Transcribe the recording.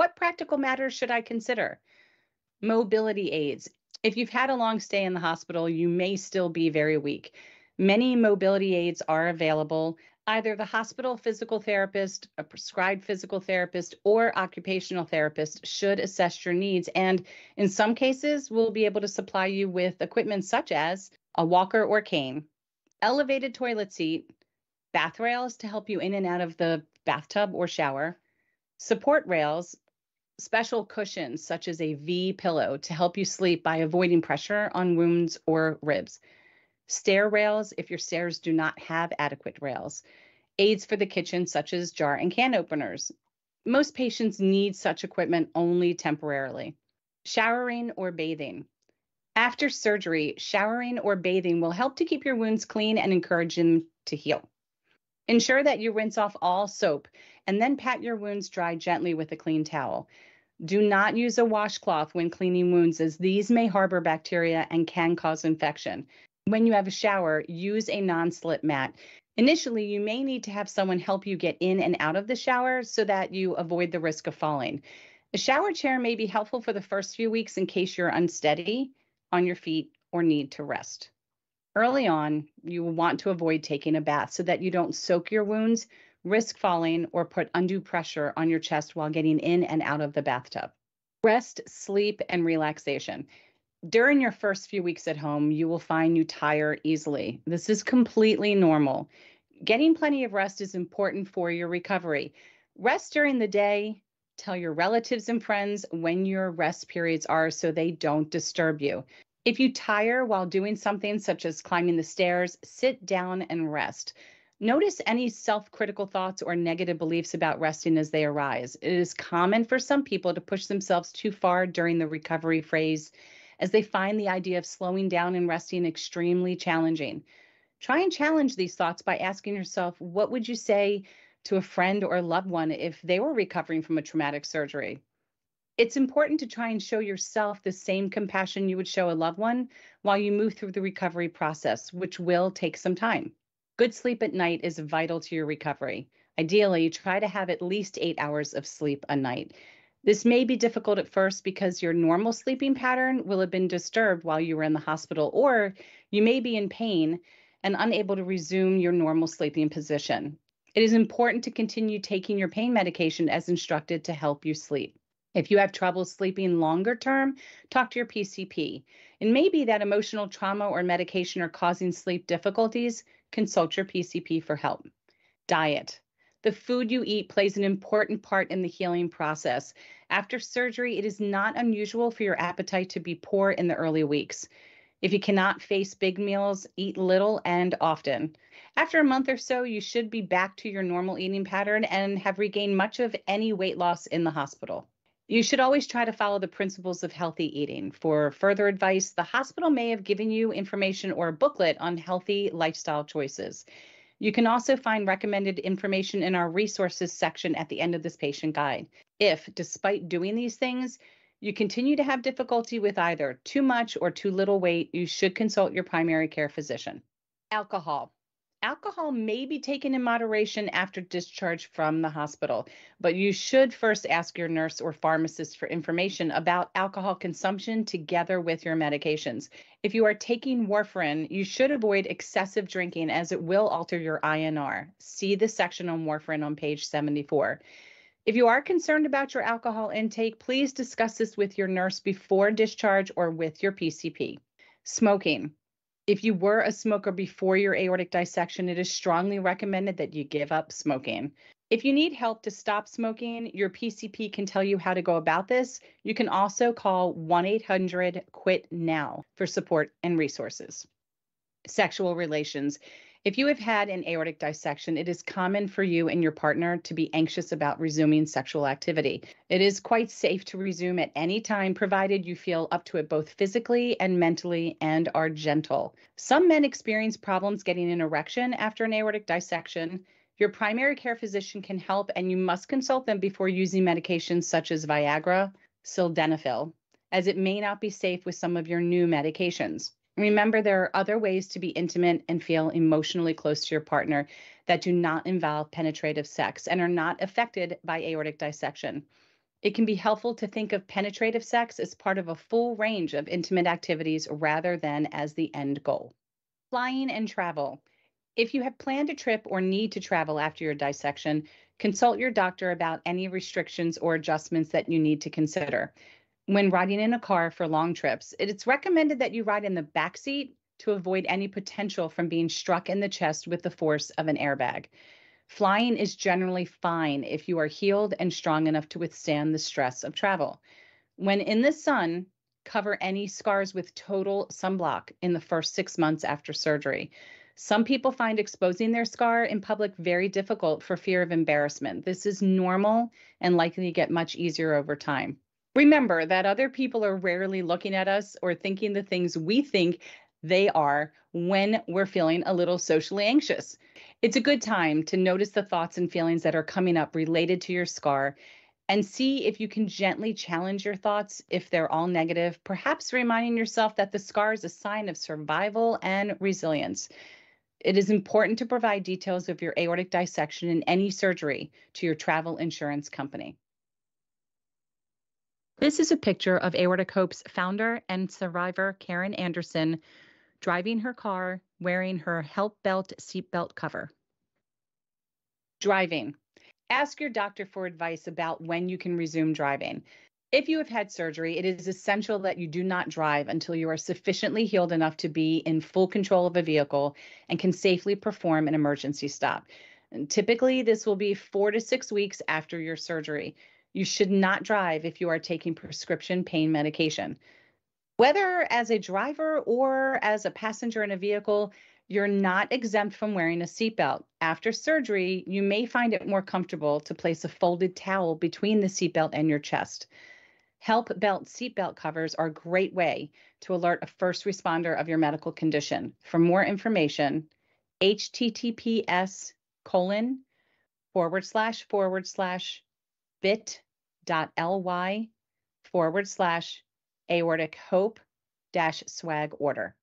What practical matters should I consider? Mobility aids. If you've had a long stay in the hospital, you may still be very weak. Many mobility aids are available. Either the hospital physical therapist, a prescribed physical therapist, or occupational therapist should assess your needs. And in some cases, will be able to supply you with equipment such as a walker or cane, elevated toilet seat, bath rails to help you in and out of the bathtub or shower, support rails special cushions such as a V pillow to help you sleep by avoiding pressure on wounds or ribs. Stair rails if your stairs do not have adequate rails. Aids for the kitchen such as jar and can openers. Most patients need such equipment only temporarily. Showering or bathing. After surgery, showering or bathing will help to keep your wounds clean and encourage them to heal. Ensure that you rinse off all soap and then pat your wounds dry gently with a clean towel. Do not use a washcloth when cleaning wounds, as these may harbor bacteria and can cause infection. When you have a shower, use a non slip mat. Initially, you may need to have someone help you get in and out of the shower so that you avoid the risk of falling. A shower chair may be helpful for the first few weeks in case you're unsteady on your feet or need to rest. Early on, you will want to avoid taking a bath so that you don't soak your wounds risk falling or put undue pressure on your chest while getting in and out of the bathtub. Rest, sleep, and relaxation. During your first few weeks at home, you will find you tire easily. This is completely normal. Getting plenty of rest is important for your recovery. Rest during the day, tell your relatives and friends when your rest periods are so they don't disturb you. If you tire while doing something such as climbing the stairs, sit down and rest. Notice any self critical thoughts or negative beliefs about resting as they arise. It is common for some people to push themselves too far during the recovery phase as they find the idea of slowing down and resting extremely challenging. Try and challenge these thoughts by asking yourself what would you say to a friend or a loved one if they were recovering from a traumatic surgery? It's important to try and show yourself the same compassion you would show a loved one while you move through the recovery process, which will take some time. Good sleep at night is vital to your recovery. Ideally, try to have at least eight hours of sleep a night. This may be difficult at first because your normal sleeping pattern will have been disturbed while you were in the hospital, or you may be in pain and unable to resume your normal sleeping position. It is important to continue taking your pain medication as instructed to help you sleep. If you have trouble sleeping longer term, talk to your PCP. It may be that emotional trauma or medication are causing sleep difficulties consult your PCP for help. Diet. The food you eat plays an important part in the healing process. After surgery, it is not unusual for your appetite to be poor in the early weeks. If you cannot face big meals, eat little and often. After a month or so, you should be back to your normal eating pattern and have regained much of any weight loss in the hospital. You should always try to follow the principles of healthy eating. For further advice, the hospital may have given you information or a booklet on healthy lifestyle choices. You can also find recommended information in our resources section at the end of this patient guide. If, despite doing these things, you continue to have difficulty with either too much or too little weight, you should consult your primary care physician. Alcohol alcohol may be taken in moderation after discharge from the hospital, but you should first ask your nurse or pharmacist for information about alcohol consumption together with your medications. If you are taking warfarin, you should avoid excessive drinking as it will alter your INR. See the section on warfarin on page 74. If you are concerned about your alcohol intake, please discuss this with your nurse before discharge or with your PCP. Smoking if you were a smoker before your aortic dissection, it is strongly recommended that you give up smoking. If you need help to stop smoking, your PCP can tell you how to go about this. You can also call 1 800 QUIT NOW for support and resources sexual relations. If you have had an aortic dissection, it is common for you and your partner to be anxious about resuming sexual activity. It is quite safe to resume at any time, provided you feel up to it both physically and mentally and are gentle. Some men experience problems getting an erection after an aortic dissection. Your primary care physician can help, and you must consult them before using medications such as Viagra, sildenafil, as it may not be safe with some of your new medications. Remember, there are other ways to be intimate and feel emotionally close to your partner that do not involve penetrative sex and are not affected by aortic dissection. It can be helpful to think of penetrative sex as part of a full range of intimate activities rather than as the end goal. Flying and travel. If you have planned a trip or need to travel after your dissection, consult your doctor about any restrictions or adjustments that you need to consider when riding in a car for long trips, it's recommended that you ride in the back seat to avoid any potential from being struck in the chest with the force of an airbag. Flying is generally fine if you are healed and strong enough to withstand the stress of travel. When in the sun, cover any scars with total sunblock in the first six months after surgery. Some people find exposing their scar in public very difficult for fear of embarrassment. This is normal and likely to get much easier over time. Remember that other people are rarely looking at us or thinking the things we think they are when we're feeling a little socially anxious. It's a good time to notice the thoughts and feelings that are coming up related to your scar and see if you can gently challenge your thoughts if they're all negative, perhaps reminding yourself that the scar is a sign of survival and resilience. It is important to provide details of your aortic dissection in any surgery to your travel insurance company. This is a picture of Aortic Hope's founder and survivor, Karen Anderson, driving her car wearing her help belt seatbelt cover. Driving. Ask your doctor for advice about when you can resume driving. If you have had surgery, it is essential that you do not drive until you are sufficiently healed enough to be in full control of a vehicle and can safely perform an emergency stop. And typically, this will be four to six weeks after your surgery. You should not drive if you are taking prescription pain medication. Whether as a driver or as a passenger in a vehicle, you're not exempt from wearing a seatbelt. After surgery, you may find it more comfortable to place a folded towel between the seatbelt and your chest. Help Belt seatbelt covers are a great way to alert a first responder of your medical condition. For more information, https colon forward slash forward slash bit.ly forward slash aortic hope dash swag order.